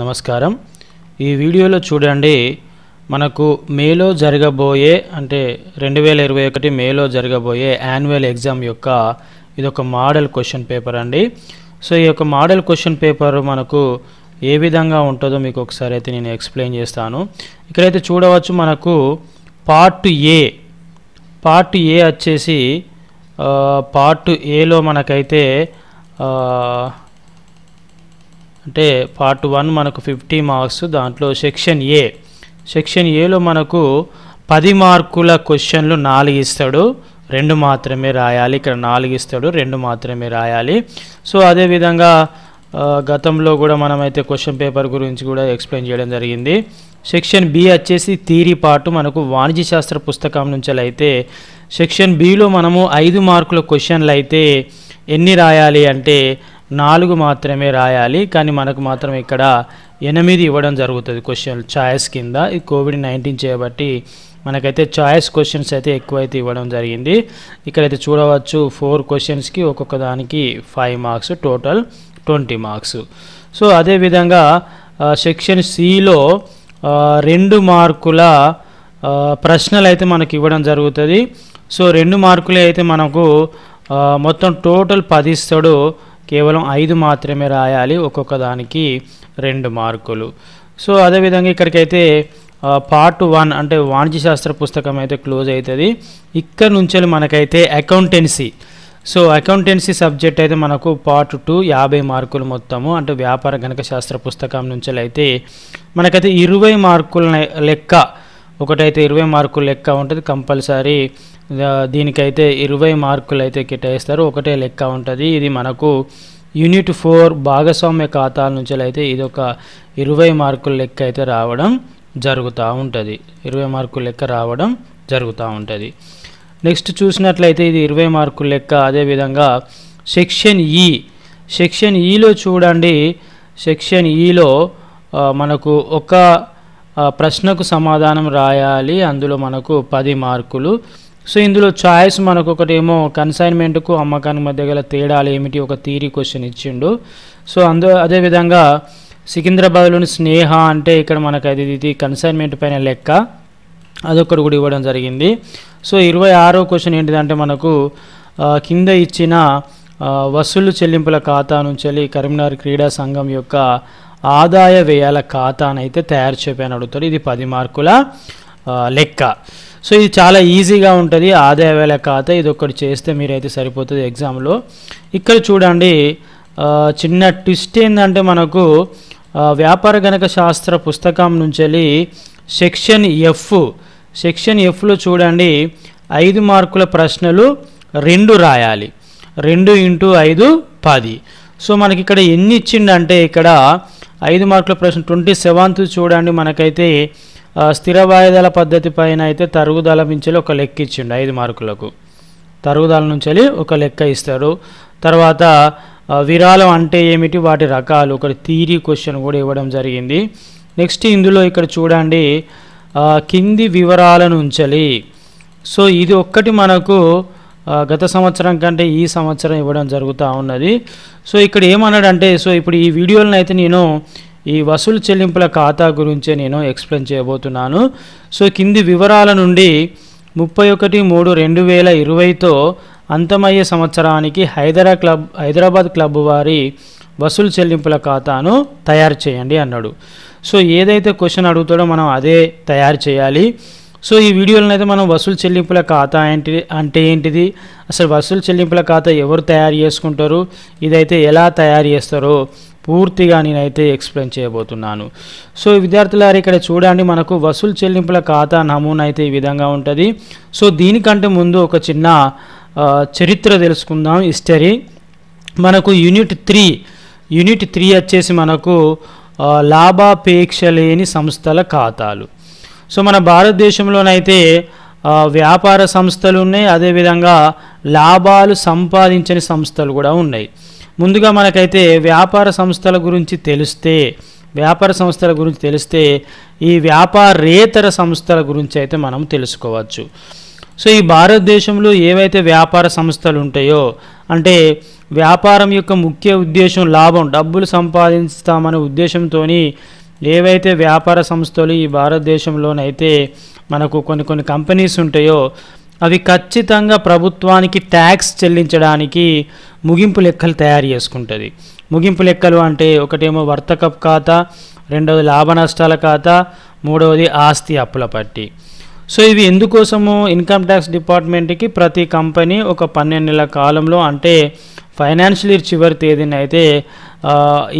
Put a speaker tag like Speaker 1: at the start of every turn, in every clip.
Speaker 1: నమస్కారం ఈ వీడియోలో చూడండి మనకు మేలో జరగబోయే అంటే రెండు వేల ఇరవై ఒకటి మేలో జరగబోయే యాన్యువల్ ఎగ్జామ్ యొక్క ఇది ఒక మోడల్ క్వశ్చన్ పేపర్ అండి సో ఈ యొక్క మోడల్ క్వశ్చన్ పేపర్ మనకు ఏ విధంగా ఉంటుందో మీకు ఒకసారి అయితే నేను ఎక్స్ప్లెయిన్ చేస్తాను ఇక్కడైతే చూడవచ్చు మనకు పార్ట్ ఏ పార్ట్ ఏ వచ్చేసి పార్ట్ ఏలో మనకైతే అంటే పార్ట్ వన్ మనకు ఫిఫ్టీ మార్క్స్ దాంట్లో సెక్షన్ ఏ సెక్షన్ ఏలో మనకు పది మార్కుల క్వశ్చన్లు నాలుగు ఇస్తాడు రెండు మాత్రమే రాయాలి ఇక్కడ నాలుగు ఇస్తాడు రెండు మాత్రమే రాయాలి సో అదేవిధంగా గతంలో కూడా మనమైతే క్వశ్చన్ పేపర్ గురించి కూడా ఎక్స్ప్లెయిన్ చేయడం జరిగింది సెక్షన్ బి వచ్చేసి థీరీ పాటు మనకు వాణిజ్య శాస్త్ర పుస్తకం నుంచి అయితే సెక్షన్ బిలో మనము ఐదు మార్కుల క్వశ్చన్లు అయితే ఎన్ని రాయాలి అంటే నాలుగు మాత్రమే రాయాలి కానీ మనకు మాత్రం ఇక్కడ ఎనిమిది ఇవ్వడం జరుగుతుంది క్వశ్చన్ ఛాయిస్ కింద ఈ కోవిడ్ నైన్టీన్ చేయబట్టి మనకైతే ఛాయిస్ క్వశ్చన్స్ అయితే ఎక్కువైతే ఇవ్వడం జరిగింది ఇక్కడైతే చూడవచ్చు ఫోర్ క్వశ్చన్స్కి ఒక్కొక్క దానికి five marks total twenty marks so అదేవిధంగా సెక్షన్ సిలో రెండు మార్కుల ప్రశ్నలు అయితే మనకి ఇవ్వడం జరుగుతుంది సో రెండు మార్కులే అయితే మనకు మొత్తం టోటల్ పది ఇస్తాడు కేవలం ఐదు మాత్రమే రాయాలి ఒక్కొక్క దానికి రెండు మార్కులు సో అదేవిధంగా ఇక్కడికైతే పార్ట్ వన్ అంటే వాణిజ్య శాస్త్ర పుస్తకం అయితే క్లోజ్ అవుతుంది ఇక్కడ నుంచి మనకైతే అకౌంటెన్సీ సో అకౌంటెన్సీ సబ్జెక్ట్ అయితే మనకు పార్ట్ టూ యాభై మార్కులు మొత్తము అంటే వ్యాపార గణక శాస్త్ర పుస్తకం నుంచి అయితే మనకైతే ఇరవై మార్కుల లెక్క ఒకటైతే ఇరవై మార్కులు లెక్క ఉంటుంది కంపల్సరీ దీనికైతే ఇరవై మార్కులు అయితే కేటాయిస్తారు ఒకటే లెక్క ఉంటుంది ఇది మనకు యూనిట్ ఫోర్ భాగస్వామ్య ఖాతాల నుంచి అయితే ఇది ఒక ఇరవై మార్కుల లెక్క అయితే రావడం జరుగుతూ ఉంటుంది ఇరవై మార్కుల లెక్క రావడం జరుగుతూ ఉంటుంది నెక్స్ట్ చూసినట్లయితే ఇది ఇరవై మార్కుల లెక్క అదేవిధంగా సెక్షన్ ఈ సెక్షన్ ఈలో చూడండి సెక్షన్ ఈలో మనకు ఒక ప్రశ్నకు సమాధానం రాయాలి అందులో మనకు పది మార్కులు సో ఇందులో చాయిస్ మనకు ఒకటేమో కన్సైన్మెంట్కు అమ్మకానికి మధ్య గల తేడాలు ఏమిటి ఒక థీరీ క్వశ్చన్ ఇచ్చిండు సో అందు అదేవిధంగా సికింద్రాబాద్లోని స్నేహ అంటే ఇక్కడ మనకు అది ఇది కన్సైన్మెంట్ పైన లెక్క అదొకటి కూడా ఇవ్వడం జరిగింది సో ఇరవై ఆరో క్వశ్చన్ ఏంటిదంటే మనకు కింద ఇచ్చిన వసూలు చెల్లింపుల ఖాతా నుంచి వెళ్ళి కరీంనగర్ క్రీడా సంఘం యొక్క ఆదాయ వ్యయాల ఖాతానైతే తయారు చేయని అడుగుతాడు ఇది పది మార్కుల లెక్క సో ఇది చాలా ఈజీగా ఉంటుంది ఆదాయ లెక్క అయితే ఇది ఒకటి చేస్తే మీరైతే సరిపోతుంది ఎగ్జామ్లో ఇక్కడ చూడండి చిన్న ట్విస్ట్ ఏంటంటే మనకు వ్యాపార గణక శాస్త్ర పుస్తకం నుంచి సెక్షన్ ఎఫ్ సెక్షన్ ఎఫ్లో చూడండి ఐదు మార్కుల ప్రశ్నలు రెండు రాయాలి రెండు ఇంటూ ఐదు పది సో మనకి ఇక్కడ ఎన్ని ఇచ్చిండంటే ఇక్కడ ఐదు మార్కుల ప్రశ్న ట్వంటీ సెవెంత్ చూడండి మనకైతే స్థిర వాయిదాల పద్ధతి పైన అయితే తరుగుదల నుంచి ఒక లెక్క ఇచ్చిండు ఐదు మార్కులకు తరుగుదల నుంచి ఒక లెక్క ఇస్తారు తర్వాత విరాళం అంటే ఏమిటి వాటి రకాలు ఒక థీరీ క్వశ్చన్ కూడా ఇవ్వడం జరిగింది నెక్స్ట్ ఇందులో ఇక్కడ చూడండి కింది వివరాలను ఉంచలి సో ఇది ఒక్కటి మనకు గత సంవత్సరం కంటే ఈ సంవత్సరం ఇవ్వడం జరుగుతూ ఉన్నది సో ఇక్కడ ఏమన్నాడంటే సో ఇప్పుడు ఈ వీడియోలను అయితే నేను ఈ వసూలు చెల్లింపుల ఖాతా గురించే నేను ఎక్స్ప్లెయిన్ చేయబోతున్నాను సో కింది వివరాల నుండి ముప్పై ఒకటి మూడు రెండు వేల ఇరవైతో అంతమయ్యే సంవత్సరానికి హైదరా క్లబ్ హైదరాబాద్ క్లబ్ వారి వసూలు చెల్లింపుల ఖాతాను తయారు చేయండి అన్నాడు సో ఏదైతే క్వశ్చన్ అడుగుతాడో మనం అదే తయారు చేయాలి సో ఈ వీడియోలను అయితే మనం వసూలు చెల్లింపుల ఖాతా ఏంటి అంటే ఏంటిది అసలు వసూలు చెల్లింపుల ఖాతా ఎవరు తయారు చేసుకుంటారు ఇదైతే ఎలా తయారు చేస్తారో పూర్తిగా నేనైతే ఎక్స్ప్లెయిన్ చేయబోతున్నాను సో విద్యార్థులారు ఇక్కడ చూడండి మనకు వసూలు చెల్లింపుల ఖాతా నమూనా అయితే ఈ విధంగా ఉంటుంది సో దీనికంటే ముందు ఒక చిన్న చరిత్ర తెలుసుకుందాం హిస్టరీ మనకు యూనిట్ త్రీ యూనిట్ త్రీ వచ్చేసి మనకు లాభాపేక్ష లేని సంస్థల ఖాతాలు సో మన భారతదేశంలోనైతే వ్యాపార సంస్థలు ఉన్నాయి అదేవిధంగా లాభాలు సంపాదించని సంస్థలు కూడా ఉన్నాయి ముందుగా మనకైతే వ్యాపార సంస్థల గురించి తెలిస్తే వ్యాపార సంస్థల గురించి తెలిస్తే ఈ వ్యాపారేతర సంస్థల గురించి అయితే మనం తెలుసుకోవచ్చు సో ఈ భారతదేశంలో ఏవైతే వ్యాపార సంస్థలు ఉంటాయో అంటే వ్యాపారం యొక్క ముఖ్య ఉద్దేశం లాభం డబ్బులు సంపాదిస్తామనే ఉద్దేశంతో ఏవైతే వ్యాపార సంస్థలు ఈ భారతదేశంలోనైతే మనకు కొన్ని కొన్ని కంపెనీస్ ఉంటాయో అవి ఖచ్చితంగా ప్రభుత్వానికి ట్యాక్స్ చెల్లించడానికి ముగింపు లెక్కలు తయారు చేసుకుంటుంది ముగింపు లెక్కలు అంటే ఒకటేమో వర్తకప్ ఖాతా రెండవది లాభ నష్టాల ఖాతా మూడవది ఆస్తి అప్పుల పట్టి సో ఇవి ఎందుకోసము ఇన్కమ్ ట్యాక్స్ డిపార్ట్మెంట్కి ప్రతి కంపెనీ ఒక పన్నెండు నెలల కాలంలో అంటే ఫైనాన్షియల్ ఇయర్ చివరి తేదీన అయితే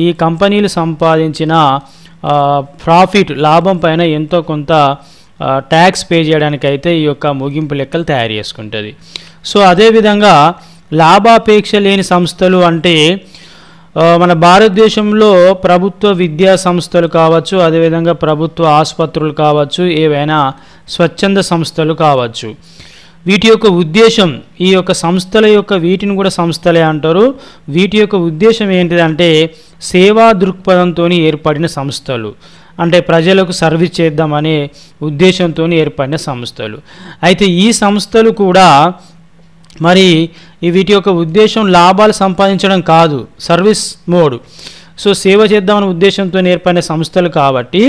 Speaker 1: ఈ కంపెనీలు సంపాదించిన ప్రాఫిట్ లాభం పైన ఎంతో కొంత ట్యాక్స్ పే చేయడానికైతే ఈ యొక్క ముగింపు లెక్కలు తయారు చేసుకుంటుంది సో అదేవిధంగా లాభాపేక్ష లేని సంస్థలు అంటే మన భారతదేశంలో ప్రభుత్వ విద్యా సంస్థలు కావచ్చు అదేవిధంగా ప్రభుత్వ ఆసుపత్రులు కావచ్చు ఏవైనా స్వచ్ఛంద సంస్థలు కావచ్చు వీటి యొక్క ఉద్దేశం ఈ యొక్క సంస్థల యొక్క వీటిని కూడా సంస్థలే అంటారు వీటి యొక్క ఉద్దేశం ఏంటిదంటే సేవా దృక్పథంతో ఏర్పడిన సంస్థలు అంటే ప్రజలకు సర్వీస్ చేద్దామనే ఉద్దేశంతో ఏర్పడిన సంస్థలు అయితే ఈ సంస్థలు కూడా మరి వీటి యొక్క ఉద్దేశం లాభాలు సంపాదించడం కాదు సర్వీస్ మోడ్ సో సేవ చేద్దామనే ఉద్దేశంతో ఏర్పడిన సంస్థలు కాబట్టి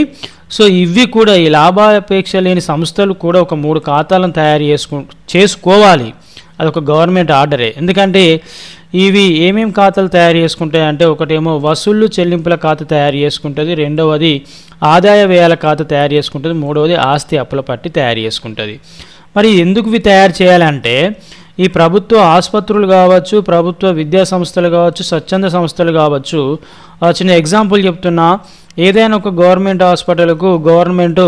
Speaker 1: సో ఇవి కూడా ఈ లాభాపేక్ష లేని సంస్థలు కూడా ఒక మూడు ఖాతాలను తయారు చేసుకు చేసుకోవాలి అదొక గవర్నమెంట్ ఆర్డరే ఎందుకంటే ఇవి ఏమేమి ఖాతాలు తయారు చేసుకుంటాయి అంటే ఒకటేమో వసూళ్ళు చెల్లింపుల ఖాతా తయారు చేసుకుంటుంది రెండవది ఆదాయ వ్యయాల ఖాతా తయారు చేసుకుంటుంది మూడవది ఆస్తి అప్పుల పట్టి తయారు చేసుకుంటుంది మరి ఎందుకు ఇవి తయారు చేయాలంటే ఈ ప్రభుత్వ ఆసుపత్రులు కావచ్చు ప్రభుత్వ విద్యా సంస్థలు కావచ్చు స్వచ్ఛంద సంస్థలు కావచ్చు చిన్న ఎగ్జాంపుల్ చెప్తున్నా ఏదైనా ఒక గవర్నమెంట్ హాస్పిటల్కు గవర్నమెంట్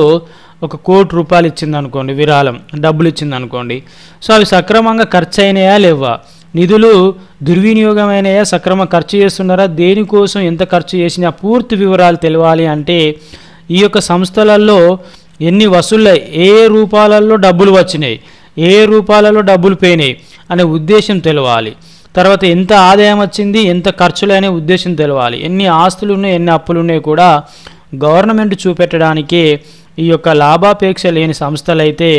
Speaker 1: ఒక కోటి రూపాయలు ఇచ్చింది అనుకోండి విరాళం డబ్బులు ఇచ్చింది అనుకోండి సో అవి సక్రమంగా ఖర్చు అయినాయా లేవా నిధులు దుర్వినియోగమైనయా సక్రమ ఖర్చు చేస్తున్నారా దేనికోసం ఎంత ఖర్చు చేసినా పూర్తి వివరాలు తెలవాలి అంటే ఈ యొక్క సంస్థలలో ఎన్ని వసూళ్ళ ఏ రూపాలలో డబ్బులు వచ్చినాయి ఏ రూపాలలో డబ్బులు పోయినాయి అనే ఉద్దేశం తెలవాలి తర్వాత ఎంత ఆదాయం వచ్చింది ఎంత ఖర్చులు అనే ఉద్దేశం తెలవాలి ఎన్ని ఆస్తులు ఉన్నాయి ఎన్ని అప్పులు ఉన్నాయి కూడా గవర్నమెంట్ చూపెట్టడానికి ఈ యొక్క లాభాపేక్ష లేని సంస్థలు అయితే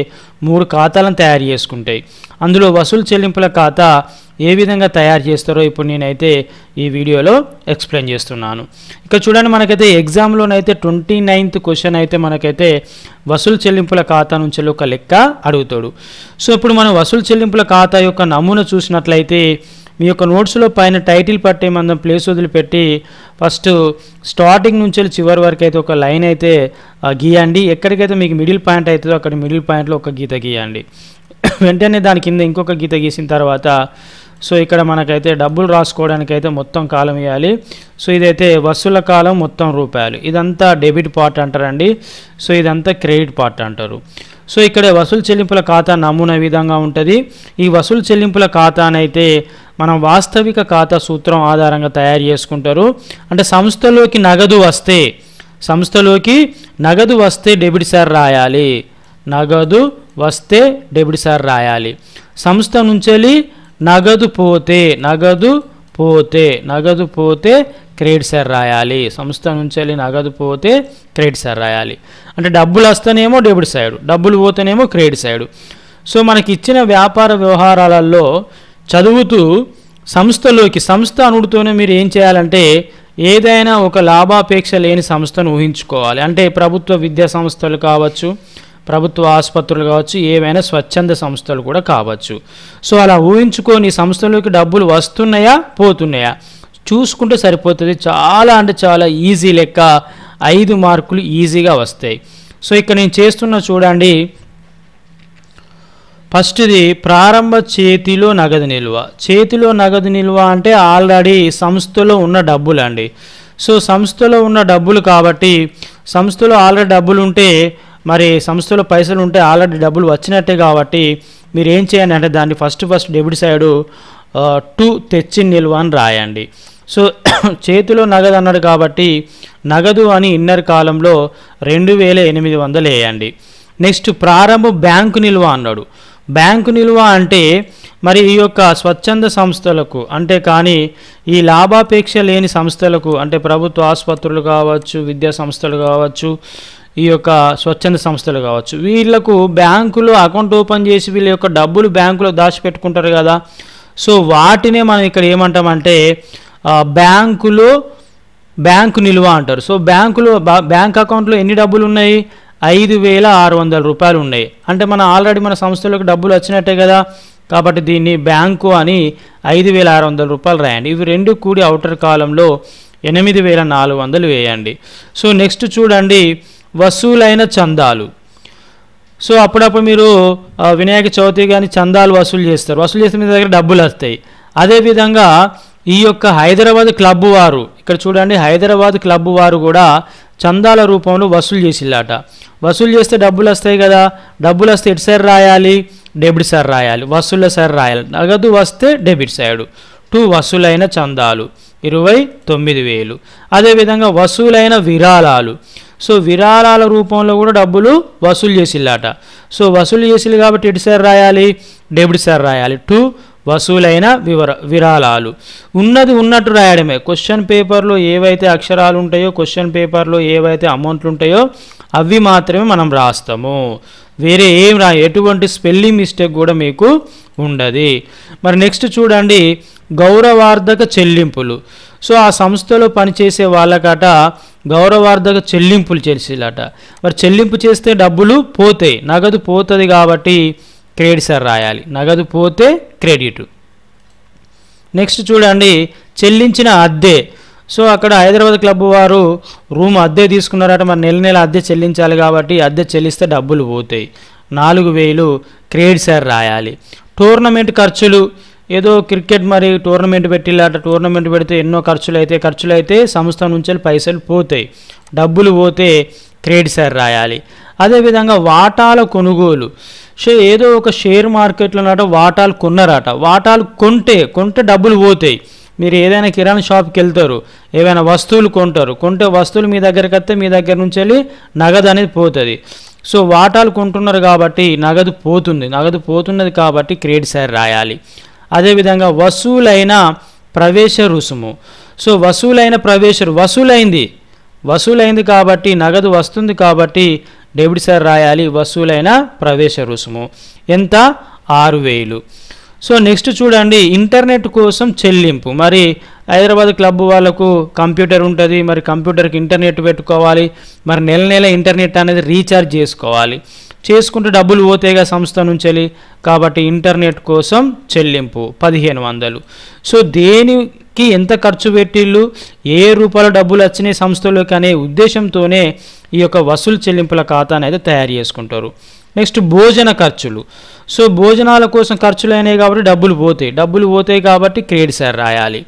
Speaker 1: మూడు ఖాతాలను తయారు చేసుకుంటాయి అందులో వసూలు చెల్లింపుల ఖాతా ఏ విధంగా తయారు చేస్తారో ఇప్పుడు నేనైతే ఈ వీడియోలో ఎక్స్ప్లెయిన్ చేస్తున్నాను ఇక చూడండి మనకైతే ఎగ్జామ్లోనైతే ట్వంటీ నైన్త్ క్వశ్చన్ అయితే మనకైతే వసూలు చెల్లింపుల ఖాతా నుంచి ఒక లెక్క అడుగుతాడు సో ఇప్పుడు మనం వసూలు చెల్లింపుల ఖాతా యొక్క నమూనా చూసినట్లయితే మీ యొక్క నోట్స్లో పైన టైటిల్ పట్టే మనం ప్లేస్ వదిలిపెట్టి ఫస్ట్ స్టార్టింగ్ నుంచి చివరి వరకు అయితే ఒక లైన్ అయితే గీయండి ఎక్కడికైతే మీకు మిడిల్ పాయింట్ అవుతుందో అక్కడ మిడిల్ పాయింట్లో ఒక గీత గీయండి వెంటనే దాని కింద ఇంకొక గీత గీసిన తర్వాత సో ఇక్కడ మనకైతే డబ్బులు రాసుకోవడానికి అయితే మొత్తం కాలం ఇవ్వాలి సో ఇదైతే వసూల కాలం మొత్తం రూపాయలు ఇదంతా డెబిట్ పార్ట్ అంటారండి సో ఇదంతా క్రెడిట్ పార్ట్ అంటారు సో ఇక్కడ వసూలు చెల్లింపుల ఖాతా నమూనా విధంగా ఉంటుంది ఈ వసూలు చెల్లింపుల ఖాతానైతే మనం వాస్తవిక ఖాతా సూత్రం ఆధారంగా తయారు చేసుకుంటారు అంటే సంస్థలోకి నగదు వస్తే సంస్థలోకి నగదు వస్తే డెబిట్ సార్ రాయాలి నగదు వస్తే డెబిట్ సార్ రాయాలి సంస్థ నుంచి నగదు పోతే నగదు పోతే నగదు పోతే క్రెడిట్ సార్ రాయాలి సంస్థ నుంచి వెళ్ళి నగదు పోతే క్రెడిట్ సార్ రాయాలి అంటే డబ్బులు వస్తేనేమో డెబిట్ సైడ్ డబ్బులు పోతేనేమో క్రెడిట్ సైడ్ సో మనకి ఇచ్చిన వ్యాపార వ్యవహారాలలో చదువుతూ సంస్థలోకి సంస్థ అనుడుతూనే మీరు ఏం చేయాలంటే ఏదైనా ఒక లాభాపేక్ష లేని సంస్థను ఊహించుకోవాలి అంటే ప్రభుత్వ విద్యా సంస్థలు కావచ్చు ప్రభుత్వ ఆసుపత్రులు కావచ్చు ఏవైనా స్వచ్ఛంద సంస్థలు కూడా కావచ్చు సో అలా ఊహించుకొని సంస్థలోకి డబ్బులు వస్తున్నాయా పోతున్నాయా చూసుకుంటే సరిపోతుంది చాలా అంటే చాలా ఈజీ లెక్క ఐదు మార్కులు ఈజీగా వస్తాయి సో ఇక్కడ నేను చేస్తున్న చూడండి ఫస్ట్ది ప్రారంభ చేతిలో నగదు నిల్వ చేతిలో నగదు నిల్వ అంటే ఆల్రెడీ సంస్థలో ఉన్న డబ్బులు అండి సో సంస్థలో ఉన్న డబ్బులు కాబట్టి సంస్థలో ఆల్రెడీ డబ్బులు ఉంటే మరి సంస్థలో పైసలు ఉంటే ఆల్రెడీ డబ్బులు వచ్చినట్టే కాబట్టి మీరు ఏం చేయండి అంటే దాన్ని first first debit side to తెచ్చి నిల్వ అని రాయండి సో చేతిలో నగదు అన్నాడు కాబట్టి నగదు అని ఇన్నర్ కాలంలో రెండు వేల ఎనిమిది వందలు వేయండి నెక్స్ట్ ప్రారంభ బ్యాంకు నిల్వ అన్నాడు బ్యాంకు నిల్వ అంటే మరి ఈ యొక్క స్వచ్ఛంద సంస్థలకు అంటే కానీ ఈ లాభాపేక్ష లేని సంస్థలకు అంటే ప్రభుత్వ ఆసుపత్రులు కావచ్చు విద్యా సంస్థలు కావచ్చు ఈ యొక్క స్వచ్ఛంద సంస్థలు కావచ్చు వీళ్లకు బ్యాంకులో అకౌంట్ ఓపెన్ చేసి వీళ్ళ యొక్క డబ్బులు బ్యాంకులో దాచిపెట్టుకుంటారు కదా సో వాటినే మనం ఇక్కడ ఏమంటామంటే బ్యాంకులో బ్యాంకు నిల్వ అంటారు సో బ్యాంకులో బ్యాంక్ అకౌంట్లో ఎన్ని డబ్బులు ఉన్నాయి ఐదు వేల ఆరు వందల రూపాయలు ఉన్నాయి అంటే మన ఆల్రెడీ మన సంస్థలకు డబ్బులు వచ్చినట్టే కదా కాబట్టి దీన్ని బ్యాంకు అని ఐదు వేల ఆరు వందల రూపాయలు రాయండి ఇవి రెండు కూడి అవుటర్ కాలంలో ఎనిమిది వేల నాలుగు వందలు వేయండి సో నెక్స్ట్ చూడండి వసూలైన చందాలు సో అప్పుడప్పుడు మీరు వినాయక చవితి కానీ చందాలు వసూలు చేస్తారు వసూలు చేస్తే మీ దగ్గర డబ్బులు వస్తాయి అదేవిధంగా ఈ యొక్క హైదరాబాద్ క్లబ్ వారు ఇక్కడ చూడండి హైదరాబాద్ క్లబ్ వారు కూడా చందాల రూపంలో వసూలు చేసిల్లాట వసూలు చేస్తే డబ్బులు వస్తాయి కదా డబ్బులు వస్తే ఎటు సార్ రాయాలి డెబిట్ సార్ రాయాలి వసూళ్ళ సార్ రాయాలి నగదు వస్తే డెబిట్ సైడ్ టూ వసూలైన చందాలు ఇరవై తొమ్మిది వేలు అదేవిధంగా వసూలైన విరాళాలు సో విరాళాల రూపంలో కూడా డబ్బులు వసూలు చేసిల్లాట సో వసూలు చేసిల్లు కాబట్టి ఎటు సార్ రాయాలి డెబిట్ సార్ రాయాలి టు వసూలైన వివర విరాళాలు ఉన్నది ఉన్నట్టు రాయడమే క్వశ్చన్ పేపర్లో ఏవైతే అక్షరాలు ఉంటాయో క్వశ్చన్ పేపర్లో ఏవైతే అమౌంట్లు ఉంటాయో అవి మాత్రమే మనం రాస్తాము వేరే ఏం రా ఎటువంటి స్పెల్లింగ్ మిస్టేక్ కూడా మీకు ఉండదు మరి నెక్స్ట్ చూడండి గౌరవార్థక చెల్లింపులు సో ఆ సంస్థలో పనిచేసే వాళ్ళకట గౌరవార్థక చెల్లింపులు చేసేలాట మరి చెల్లింపు చేస్తే డబ్బులు పోతాయి నగదు పోతుంది కాబట్టి క్రెడిట్ సార్ రాయాలి నగదు పోతే క్రెడిట్ నెక్స్ట్ చూడండి చెల్లించిన అద్దె సో అక్కడ హైదరాబాద్ క్లబ్ వారు రూమ్ అద్దె తీసుకున్నారట మరి నెల నెల అద్దె చెల్లించాలి కాబట్టి అద్దె చెల్లిస్తే డబ్బులు పోతాయి నాలుగు వేలు క్రెడిట్ సార్ రాయాలి టోర్నమెంట్ ఖర్చులు ఏదో క్రికెట్ మరి టోర్నమెంట్ పెట్టి లేట టోర్నమెంట్ పెడితే ఎన్నో ఖర్చులు అయితే ఖర్చులు అయితే సంస్థ నుంచి పైసలు పోతాయి డబ్బులు పోతే క్రెడిట్ సార్ రాయాలి అదేవిధంగా వాటాల కొనుగోలు షే ఏదో ఒక షేర్ మార్కెట్లో నాట వాటాలు కొన్నారట వాటాలు కొంటే కొంటే డబ్బులు పోతాయి మీరు ఏదైనా కిరాణా షాప్కి వెళ్తారు ఏవైనా వస్తువులు కొంటారు కొంటే వస్తువులు మీ దగ్గరికి వస్తే మీ దగ్గర నుంచి వెళ్ళి నగదు అనేది పోతుంది సో వాటాలు కొంటున్నారు కాబట్టి నగదు పోతుంది నగదు పోతున్నది కాబట్టి క్రెడిట్ సార్ రాయాలి అదేవిధంగా వసూలైన ప్రవేశ రుసుము సో వసూలైన ప్రవేశ వసూలైంది వసూలైంది కాబట్టి నగదు వస్తుంది కాబట్టి డెబిట్ సార్ రాయాలి వసూలైన ప్రవేశ రుసుము ఎంత ఆరు వేలు సో నెక్స్ట్ చూడండి ఇంటర్నెట్ కోసం చెల్లింపు మరి హైదరాబాద్ క్లబ్ వాళ్ళకు కంప్యూటర్ ఉంటుంది మరి కంప్యూటర్కి ఇంటర్నెట్ పెట్టుకోవాలి మరి నెల నెల ఇంటర్నెట్ అనేది రీఛార్జ్ చేసుకోవాలి చేసుకుంటూ డబ్బులు పోతేగా సంస్థ నుంచి కాబట్టి ఇంటర్నెట్ కోసం చెల్లింపు పదిహేను వందలు సో దేనికి ఎంత ఖర్చు పెట్టిళ్ళు ఏ రూపాయల డబ్బులు వచ్చినాయి సంస్థలోకి అనే ఉద్దేశంతోనే ఈ యొక్క వసూలు చెల్లింపుల ఖాతాను అయితే తయారు చేసుకుంటారు నెక్స్ట్ భోజన ఖర్చులు సో భోజనాల కోసం ఖర్చులు అయినాయి కాబట్టి డబ్బులు పోతాయి డబ్బులు పోతాయి కాబట్టి క్రెడిట్ సార్ రాయాలి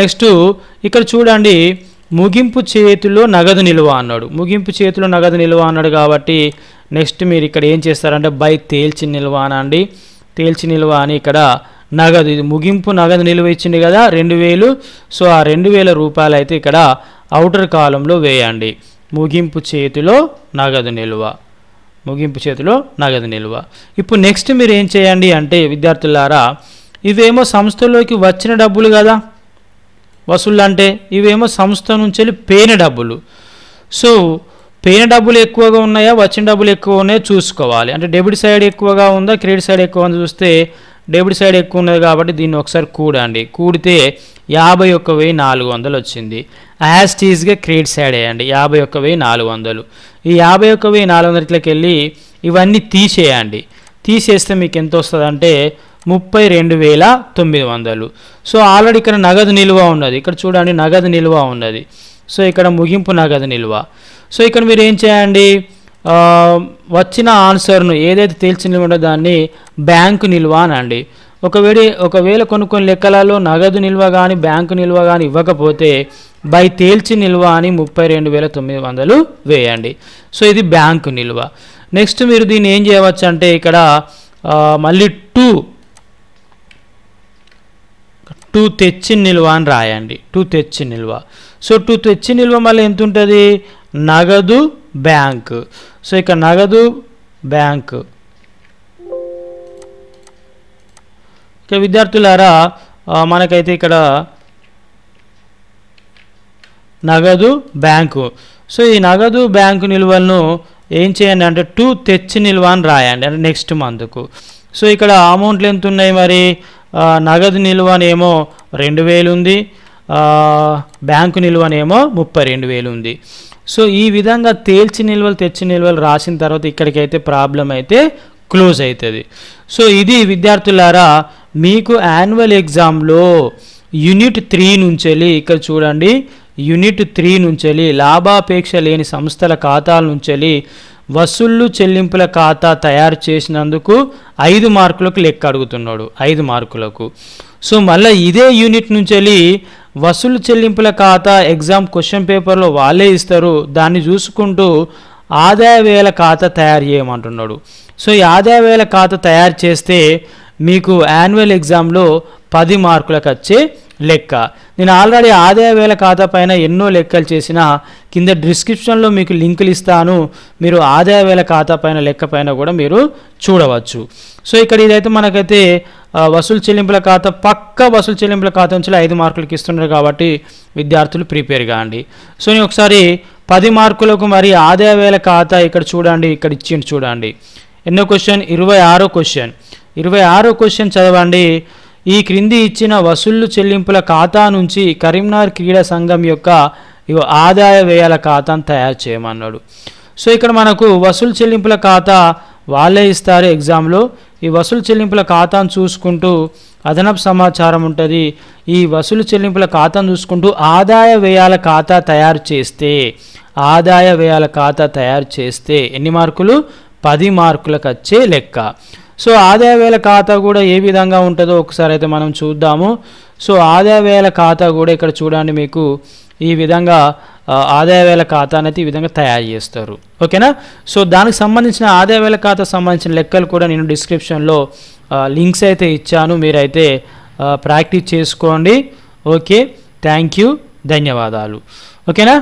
Speaker 1: నెక్స్ట్ ఇక్కడ చూడండి ముగింపు చేతిలో నగదు నిల్వ అన్నాడు ముగింపు చేతిలో నగదు నిల్వ అన్నాడు కాబట్టి నెక్స్ట్ మీరు ఇక్కడ ఏం చేస్తారంటే బై తేల్చి నిల్వ అనండి తేల్చి నిల్వ అని ఇక్కడ నగదు ఇది ముగింపు నగదు నిల్వ ఇచ్చింది కదా రెండు వేలు సో ఆ రెండు వేల రూపాయలు అయితే ఇక్కడ అవుటర్ కాలంలో వేయండి ముగింపు చేతిలో నగదు నిల్వ ముగింపు చేతిలో నగదు నిల్వ ఇప్పుడు నెక్స్ట్ మీరు ఏం చేయండి అంటే విద్యార్థులారా ఇవేమో సంస్థలోకి వచ్చిన డబ్బులు కదా వసూళ్ళు అంటే ఇవేమో సంస్థ నుంచి వెళ్ళి పేని డబ్బులు సో పోయిన డబ్బులు ఎక్కువగా ఉన్నాయా వచ్చిన డబ్బులు ఉన్నాయో చూసుకోవాలి అంటే డెబిట్ సైడ్ ఎక్కువగా ఉందా క్రెడిట్ సైడ్ ఎక్కువ ఉందా చూస్తే డెబిట్ సైడ్ ఎక్కువ ఉన్నది కాబట్టి దీన్ని ఒకసారి కూడండి కూడితే యాభై ఒక్క వెయ్యి నాలుగు వందలు వచ్చింది యాస్టీజ్గా క్రెడిట్ సైడ్ వేయండి యాభై ఒక్క వెయ్యి నాలుగు వందలు ఈ యాభై ఒక్క వెయ్యి నాలుగు వందలకి వెళ్ళి ఇవన్నీ తీసేయండి తీసేస్తే మీకు ఎంత వస్తుంది అంటే ముప్పై రెండు వేల తొమ్మిది వందలు సో ఆల్రెడీ ఇక్కడ నగదు నిల్వ ఉన్నది ఇక్కడ చూడండి నగదు నిల్వ ఉన్నది సో ఇక్కడ ముగింపు నగదు నిల్వ సో ఇక్కడ మీరు ఏం చేయండి వచ్చిన ఆన్సర్ను ఏదైతే తేల్చి నిల్వ దాన్ని బ్యాంకు నిల్వ అనండి ఒకవేళ ఒకవేళ కొన్ని కొన్ని లెక్కలలో నగదు నిల్వ కానీ బ్యాంకు నిల్వ కానీ ఇవ్వకపోతే బై తేల్చి నిల్వ అని ముప్పై రెండు వేల తొమ్మిది వందలు వేయండి సో ఇది బ్యాంకు నిల్వ నెక్స్ట్ మీరు దీన్ని ఏం చేయవచ్చు అంటే ఇక్కడ మళ్ళీ టూ టూ తెచ్చిన నిల్వ అని రాయండి టూ తెచ్చిన నిల్వ సో టూ తెచ్చి నిల్వ మళ్ళీ ఎంత ఉంటుంది నగదు బ్యాంక్ సో ఇక నగదు బ్యాంక్ ఇక విద్యార్థులారా మనకైతే ఇక్కడ నగదు బ్యాంకు సో ఈ నగదు బ్యాంకు నిల్వలను ఏం చేయండి అంటే టూ తెచ్చి నిల్వ అని రాయండి అంటే నెక్స్ట్ మంత్కు సో ఇక్కడ అమౌంట్లు ఎంత ఉన్నాయి మరి నగదు నిల్వ అని ఏమో రెండు వేలు ఉంది బ్యాంకు నిల్వనేమో ముప్పై రెండు వేలు ఉంది సో ఈ విధంగా తేల్చి నిల్వలు తెచ్చి నిల్వలు రాసిన తర్వాత ఇక్కడికైతే ప్రాబ్లం అయితే క్లోజ్ అవుతుంది సో ఇది విద్యార్థులారా మీకు యాన్యువల్ ఎగ్జామ్లో యూనిట్ త్రీ నుంచి వెళ్ళి ఇక్కడ చూడండి యూనిట్ త్రీ నుంచి వెళ్ళి లాభాపేక్ష లేని సంస్థల ఖాతాల నుంచి వెళ్ళి వసూళ్ళు చెల్లింపుల ఖాతా తయారు చేసినందుకు ఐదు మార్కులకు లెక్క అడుగుతున్నాడు ఐదు మార్కులకు సో మళ్ళీ ఇదే యూనిట్ నుంచి వెళ్ళి వసూలు చెల్లింపుల ఖాతా ఎగ్జామ్ క్వశ్చన్ పేపర్లో వాళ్ళే ఇస్తారు దాన్ని చూసుకుంటూ ఆదాయ వేల ఖాతా తయారు చేయమంటున్నాడు సో ఈ ఆదాయ వేల ఖాతా తయారు చేస్తే మీకు యాన్యువల్ ఎగ్జామ్లో పది మార్కులకు వచ్చే లెక్క నేను ఆల్రెడీ ఆదాయ వేల ఖాతా పైన ఎన్నో లెక్కలు చేసిన కింద డిస్క్రిప్షన్లో మీకు లింకులు ఇస్తాను మీరు ఆదాయ వేల ఖాతా పైన లెక్క పైన కూడా మీరు చూడవచ్చు సో ఇక్కడ ఇదైతే మనకైతే వసూలు చెల్లింపుల ఖాతా పక్క వసూలు చెల్లింపుల ఖాతా నుంచి ఐదు మార్కులకు ఇస్తున్నారు కాబట్టి విద్యార్థులు ప్రిపేర్ కాండి సో నేను ఒకసారి పది మార్కులకు మరి ఆదాయ వేల ఖాతా ఇక్కడ చూడండి ఇక్కడ ఇచ్చిండు చూడండి ఎన్నో క్వశ్చన్ ఇరవై ఆరో క్వశ్చన్ ఇరవై ఆరో క్వశ్చన్ చదవండి ఈ క్రింది ఇచ్చిన వసూళ్లు చెల్లింపుల ఖాతా నుంచి కరీంనగర్ క్రీడా సంఘం యొక్క ఆదాయ వ్యయాల ఖాతాను తయారు చేయమన్నాడు సో ఇక్కడ మనకు వసూలు చెల్లింపుల ఖాతా వాళ్ళే ఇస్తారు ఎగ్జామ్లో ఈ వసూలు చెల్లింపుల ఖాతాను చూసుకుంటూ అదనపు సమాచారం ఉంటుంది ఈ వసూలు చెల్లింపుల ఖాతాను చూసుకుంటూ ఆదాయ వ్యయాల ఖాతా తయారు చేస్తే ఆదాయ వ్యయాల ఖాతా తయారు చేస్తే ఎన్ని మార్కులు పది మార్కులకు వచ్చే లెక్క సో ఆదాయ వేల ఖాతా కూడా ఏ విధంగా ఉంటుందో ఒకసారి అయితే మనం చూద్దాము సో ఆదాయ వేల ఖాతా కూడా ఇక్కడ చూడండి మీకు ఈ విధంగా వేల ఖాతా అనేది ఈ విధంగా తయారు చేస్తారు ఓకేనా సో దానికి సంబంధించిన వేల ఖాతా సంబంధించిన లెక్కలు కూడా నేను డిస్క్రిప్షన్లో లింక్స్ అయితే ఇచ్చాను మీరైతే ప్రాక్టీస్ చేసుకోండి ఓకే థ్యాంక్ యూ ధన్యవాదాలు ఓకేనా